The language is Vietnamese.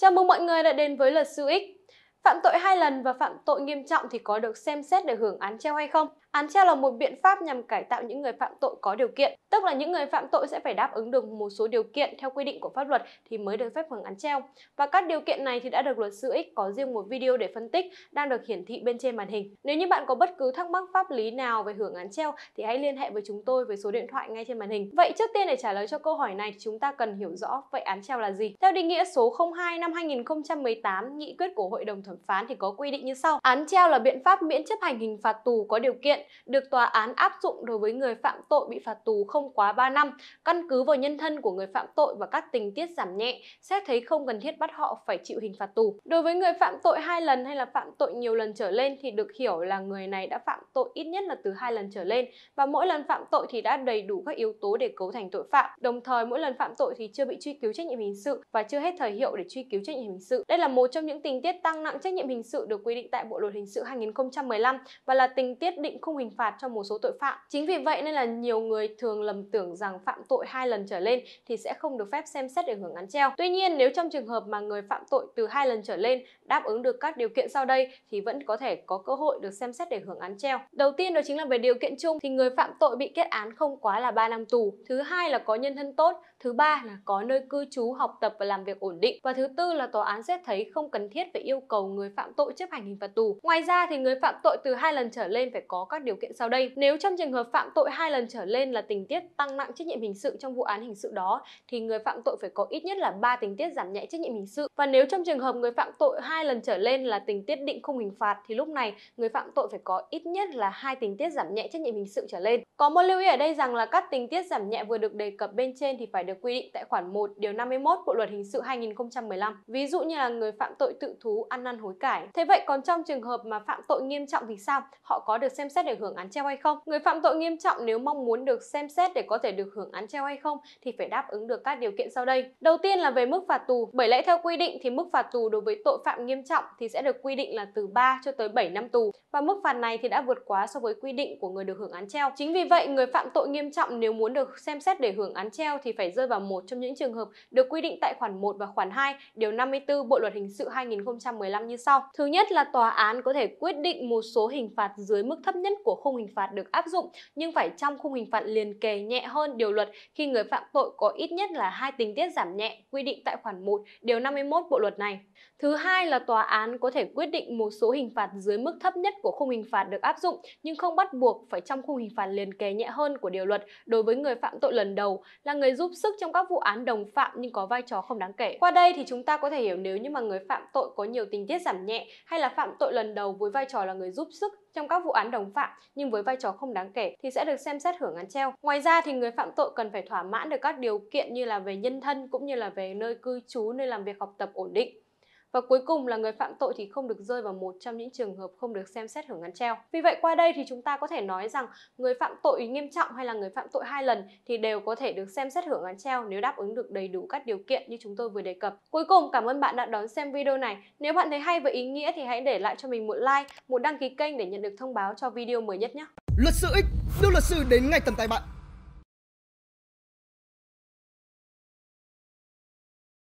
Chào mừng mọi người đã đến với luật sư X. Phạm tội hai lần và phạm tội nghiêm trọng thì có được xem xét để hưởng án treo hay không? Án treo là một biện pháp nhằm cải tạo những người phạm tội có điều kiện, tức là những người phạm tội sẽ phải đáp ứng được một số điều kiện theo quy định của pháp luật thì mới được phép hưởng án treo. Và các điều kiện này thì đã được luật sư X có riêng một video để phân tích đang được hiển thị bên trên màn hình. Nếu như bạn có bất cứ thắc mắc pháp lý nào về hưởng án treo thì hãy liên hệ với chúng tôi với số điện thoại ngay trên màn hình. Vậy trước tiên để trả lời cho câu hỏi này thì chúng ta cần hiểu rõ vậy án treo là gì. Theo định nghĩa số 02 năm 2018, nghị quyết của Hội đồng thẩm phán thì có quy định như sau: Án treo là biện pháp miễn chấp hành hình phạt tù có điều kiện kiện được tòa án áp dụng đối với người phạm tội bị phạt tù không quá 3 năm, căn cứ vào nhân thân của người phạm tội và các tình tiết giảm nhẹ, xét thấy không cần thiết bắt họ phải chịu hình phạt tù. Đối với người phạm tội hai lần hay là phạm tội nhiều lần trở lên thì được hiểu là người này đã phạm tội ít nhất là từ hai lần trở lên và mỗi lần phạm tội thì đã đầy đủ các yếu tố để cấu thành tội phạm. Đồng thời mỗi lần phạm tội thì chưa bị truy cứu trách nhiệm hình sự và chưa hết thời hiệu để truy cứu trách nhiệm hình sự. Đây là một trong những tình tiết tăng nặng trách nhiệm hình sự được quy định tại Bộ luật hình sự 2015 và là tình tiết định khung hình phạt cho một số tội phạm. Chính vì vậy nên là nhiều người thường lầm tưởng rằng phạm tội hai lần trở lên thì sẽ không được phép xem xét để hưởng án treo. Tuy nhiên nếu trong trường hợp mà người phạm tội từ hai lần trở lên đáp ứng được các điều kiện sau đây thì vẫn có thể có cơ hội được xem xét để hưởng án treo. Đầu tiên đó chính là về điều kiện chung thì người phạm tội bị kết án không quá là 3 năm tù. Thứ hai là có nhân thân tốt, thứ ba là có nơi cư trú, học tập và làm việc ổn định và thứ tư là tòa án xét thấy không cần thiết phải yêu cầu người phạm tội chấp hành hình phạt tù. Ngoài ra thì người phạm tội từ hai lần trở lên phải có các điều kiện sau đây. Nếu trong trường hợp phạm tội hai lần trở lên là tình tiết tăng nặng trách nhiệm hình sự trong vụ án hình sự đó thì người phạm tội phải có ít nhất là 3 tình tiết giảm nhẹ trách nhiệm hình sự. Và nếu trong trường hợp người phạm tội hai lần trở lên là tình tiết định khung hình phạt thì lúc này người phạm tội phải có ít nhất là hai tình tiết giảm nhẹ trách nhiệm hình sự trở lên. Có một lưu ý ở đây rằng là các tình tiết giảm nhẹ vừa được đề cập bên trên thì phải được quy định tại khoản 1 điều 51 Bộ luật hình sự 2015. Ví dụ như là người phạm tội tự thú ăn năn hối cải. Thế vậy còn trong trường hợp mà phạm tội nghiêm trọng thì sao? Họ có được xem xét để hưởng án treo hay không? Người phạm tội nghiêm trọng nếu mong muốn được xem xét để có thể được hưởng án treo hay không thì phải đáp ứng được các điều kiện sau đây. Đầu tiên là về mức phạt tù. Bởi lẽ theo quy định thì mức phạt tù đối với tội phạm nghiêm trọng thì sẽ được quy định là từ 3 cho tới 7 năm tù và mức phạt này thì đã vượt quá so với quy định của người được hưởng án treo. Chính vì vậy, người phạm tội nghiêm trọng nếu muốn được xem xét để hưởng án treo thì phải rơi vào một trong những trường hợp được quy định tại khoản 1 và khoản 2, điều 54 Bộ luật hình sự 2015 như sau. Thứ nhất là tòa án có thể quyết định một số hình phạt dưới mức thấp nhất của khung hình phạt được áp dụng nhưng phải trong khung hình phạt liền kề nhẹ hơn điều luật khi người phạm tội có ít nhất là hai tình tiết giảm nhẹ quy định tại khoản 1 điều 51 bộ luật này. Thứ hai là tòa án có thể quyết định một số hình phạt dưới mức thấp nhất của khung hình phạt được áp dụng dụng nhưng không bắt buộc phải trong khung hình phạt liền kề nhẹ hơn của điều luật đối với người phạm tội lần đầu là người giúp sức trong các vụ án đồng phạm nhưng có vai trò không đáng kể. Qua đây thì chúng ta có thể hiểu nếu như mà người phạm tội có nhiều tình tiết giảm nhẹ hay là phạm tội lần đầu với vai trò là người giúp sức trong các vụ án đồng phạm nhưng với vai trò không đáng kể thì sẽ được xem xét hưởng án treo. Ngoài ra thì người phạm tội cần phải thỏa mãn được các điều kiện như là về nhân thân cũng như là về nơi cư trú, nơi làm việc học tập ổn định. Và cuối cùng là người phạm tội thì không được rơi vào một trong những trường hợp không được xem xét hưởng án treo. Vì vậy qua đây thì chúng ta có thể nói rằng người phạm tội nghiêm trọng hay là người phạm tội hai lần thì đều có thể được xem xét hưởng án treo nếu đáp ứng được đầy đủ các điều kiện như chúng tôi vừa đề cập. Cuối cùng cảm ơn bạn đã đón xem video này. Nếu bạn thấy hay và ý nghĩa thì hãy để lại cho mình một like, một đăng ký kênh để nhận được thông báo cho video mới nhất nhé. Luật sư X đưa luật sư đến ngay tầm tay bạn.